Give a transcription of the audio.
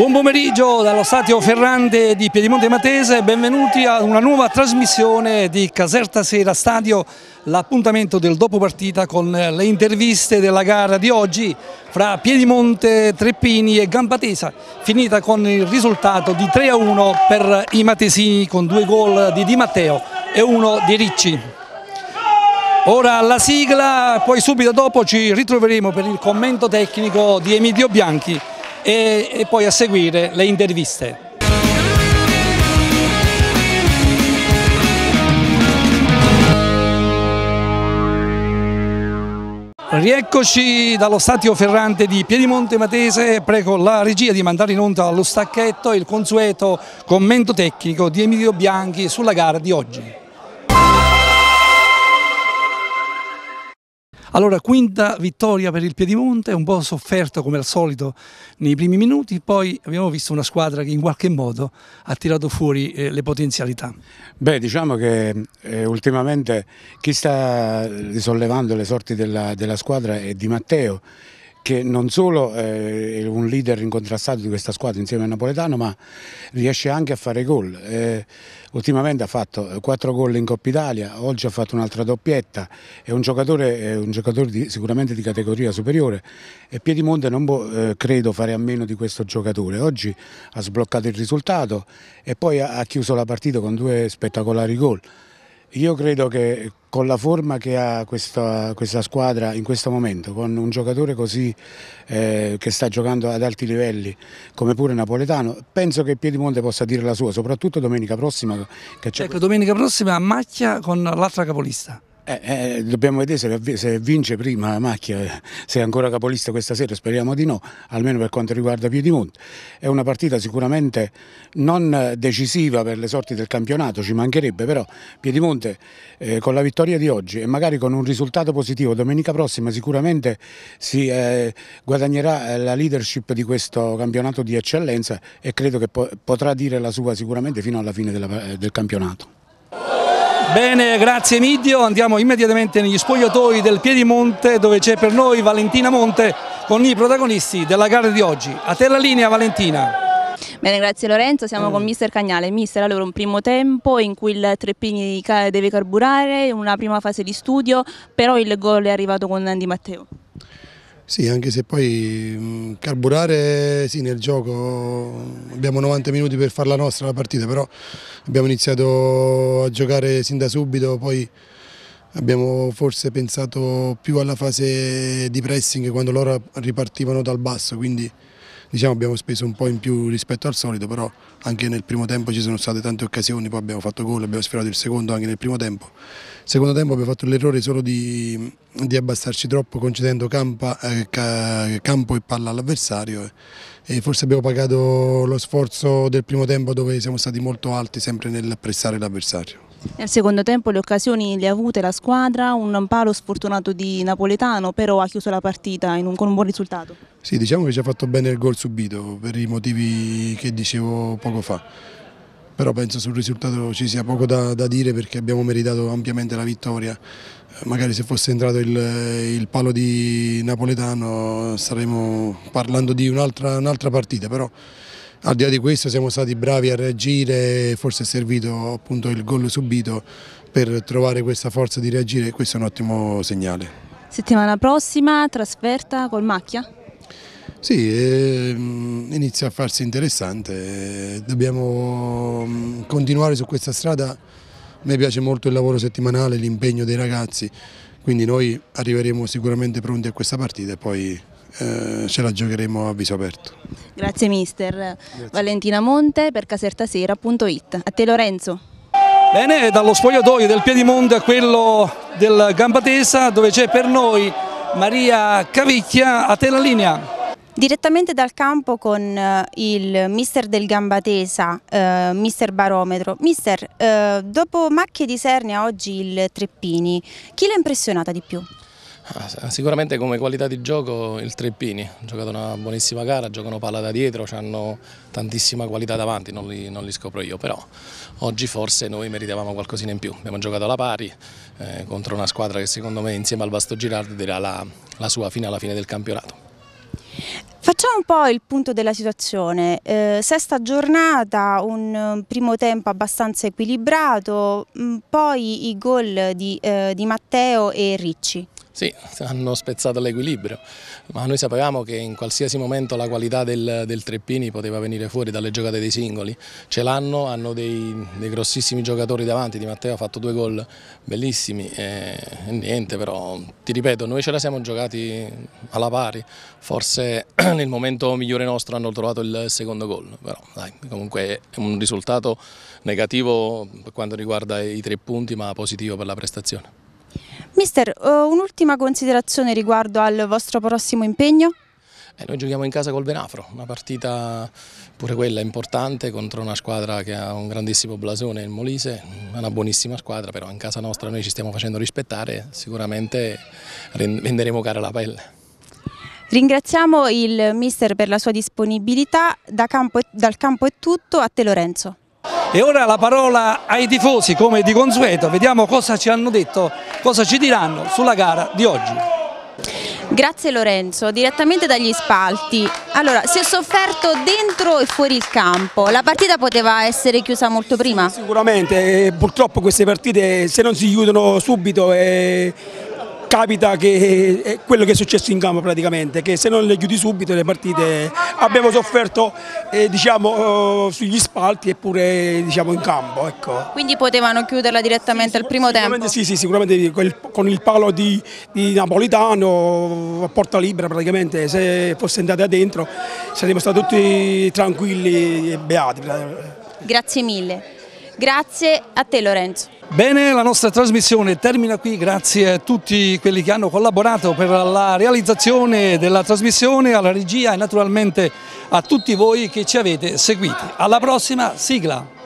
Buon pomeriggio dallo Stadio Ferrante di Piedimonte Matese, benvenuti a una nuova trasmissione di Caserta Sera Stadio, l'appuntamento del dopopartita con le interviste della gara di oggi fra Piedimonte, Treppini e Gambatesa, finita con il risultato di 3-1 a per i Matesini con due gol di Di Matteo e uno di Ricci. Ora la sigla, poi subito dopo ci ritroveremo per il commento tecnico di Emilio Bianchi e, e poi a seguire le interviste. Rieccoci dallo stadio Ferrante di Piedimonte Matese, prego la regia di mandare in onda allo stacchetto il consueto commento tecnico di Emilio Bianchi sulla gara di oggi. Allora, quinta vittoria per il Piedimonte, un po' sofferto come al solito nei primi minuti, poi abbiamo visto una squadra che in qualche modo ha tirato fuori eh, le potenzialità. Beh, diciamo che eh, ultimamente chi sta risollevando le sorti della, della squadra è Di Matteo che non solo è eh, un leader incontrastato di questa squadra insieme a Napoletano ma riesce anche a fare gol eh, ultimamente ha fatto 4 eh, gol in Coppa Italia oggi ha fatto un'altra doppietta è un giocatore, è un giocatore di, sicuramente di categoria superiore e Piedimonte non può credo fare a meno di questo giocatore oggi ha sbloccato il risultato e poi ha chiuso la partita con due spettacolari gol io credo che con la forma che ha questa, questa squadra in questo momento, con un giocatore così eh, che sta giocando ad alti livelli, come pure Napoletano, penso che Piedimonte possa dire la sua, soprattutto domenica prossima. Che ecco, domenica prossima a macchia con l'altra capolista. Eh, eh, dobbiamo vedere se, se, vince prima la macchia, se è ancora capolista questa sera, speriamo di no, almeno per quanto riguarda Piedimonte. È una partita sicuramente non decisiva per le sorti del campionato, ci mancherebbe, però Piedimonte eh, con la vittoria di oggi e magari con un risultato positivo domenica prossima sicuramente si eh, guadagnerà eh, la leadership di questo campionato di eccellenza e credo che po potrà dire la sua sicuramente fino alla fine della, eh, del campionato. Bene, grazie Emidio, andiamo immediatamente negli spogliatoi del Piedimonte dove c'è per noi Valentina Monte con i protagonisti della gara di oggi. A te la linea Valentina. Bene, grazie Lorenzo, siamo mm. con Mister Cagnale. Mister, allora un primo tempo in cui il Treppini deve carburare, una prima fase di studio, però il gol è arrivato con Andy Matteo. Sì, anche se poi mm, carburare sì, nel gioco abbiamo 90 minuti per fare la nostra la partita, però abbiamo iniziato a giocare sin da subito, poi abbiamo forse pensato più alla fase di pressing quando loro ripartivano dal basso, quindi diciamo, abbiamo speso un po' in più rispetto al solito, però anche nel primo tempo ci sono state tante occasioni, poi abbiamo fatto gol, abbiamo sfiorato il secondo anche nel primo tempo. Secondo tempo abbiamo fatto l'errore solo di, di, abbassarci troppo concedendo campa, eh, campo e palla all'avversario e forse abbiamo pagato lo sforzo del primo tempo dove siamo stati molto alti sempre nel pressare l'avversario. Nel secondo tempo le occasioni le ha avute la squadra, un palo sfortunato di Napoletano però ha chiuso la partita con un buon risultato. Sì, diciamo che ci ha fatto bene il gol subito per i motivi che dicevo poco fa. Però penso sul risultato ci sia poco da, da dire perché abbiamo meritato ampiamente la vittoria. Eh, magari se fosse entrato il, il palo di Napoletano staremmo parlando di un'altra un partita, però al di là di questo siamo stati bravi a reagire, forse è servito appunto il gol subito per trovare questa forza di reagire e questo è un ottimo segnale. Settimana prossima trasferta col Macchia? Sì, eh, inizia a farsi interessante, dobbiamo mm, continuare su questa strada, a me piace molto il lavoro settimanale, l'impegno dei ragazzi, quindi noi arriveremo sicuramente pronti a questa partita e poi eh, ce la giocheremo a viso aperto. Grazie mister. Grazie. Valentina Monte per casertasera.it. A te Lorenzo. Bene, dallo spogliatoio del Piedimonte a quello del Gambatesa dove c'è per noi Maria Cavicchia, a te la linea. Direttamente dal campo con eh, il mister del Gambatesa, eh, mister Barometro. Mister, eh, dopo Macchie di Sernia oggi il Treppini, chi l'ha impressionata di più? Ah, sicuramente come qualità di gioco il Treppini, ha giocato una buonissima gara, giocano palla da dietro, hanno tantissima qualità davanti, non li, non li, scopro io, però oggi forse noi meritavamo qualcosina in più, abbiamo giocato alla pari eh, contro una squadra che secondo me insieme al Vasto Girardi dirà la, la sua fino alla fine del campionato. Facciamo un po' il punto della situazione, eh, sesta giornata, un eh, primo tempo abbastanza equilibrato, mm, poi i gol di, eh, di Matteo e Ricci. Sì, hanno spezzato l'equilibrio, ma noi sapevamo che in qualsiasi momento la qualità del, del Treppini poteva venire fuori dalle giocate dei singoli. Ce l'hanno, hanno dei, dei, grossissimi giocatori davanti, Di Matteo ha fatto due gol bellissimi e, e niente, però ti ripeto, noi ce la siamo giocati alla pari, forse nel momento migliore nostro hanno trovato il secondo gol, però dai, comunque è un risultato negativo per quanto riguarda i tre punti, ma positivo per la prestazione. Mister, eh, un'ultima considerazione riguardo al vostro prossimo impegno? Eh, noi giochiamo in casa col Benafro, una partita pure quella importante contro una squadra che ha un grandissimo blasone, il Molise, una buonissima squadra, però in casa nostra noi ci stiamo facendo rispettare, sicuramente venderemo cara la pelle. Ringraziamo il mister per la sua disponibilità, da campo, dal campo è tutto, a te Lorenzo. E ora la parola ai tifosi come di consueto, vediamo cosa ci hanno detto, cosa ci diranno sulla gara di oggi. Grazie Lorenzo, direttamente dagli spalti. Allora, si è sofferto dentro e fuori il campo, la partita poteva essere chiusa molto prima? Sicuramente, eh, purtroppo queste partite se non si chiudono subito eh, capita che è eh, quello che è successo in campo praticamente, che se non le chiudi subito le partite abbiamo sofferto eh, diciamo, eh, sugli spalti eppure diciamo, in campo. Ecco. Quindi potevano chiuderla direttamente sì, al primo tempo? Sì, sì, sicuramente con il, con il palo di, di, Napolitano a porta libera praticamente, se fosse andata dentro saremmo stati tutti tranquilli e beati. Grazie mille. Grazie a te Lorenzo. Bene, la nostra trasmissione termina qui, grazie a tutti quelli che hanno collaborato per la realizzazione della trasmissione, alla regia e naturalmente a tutti voi che ci avete seguiti. Alla prossima, sigla!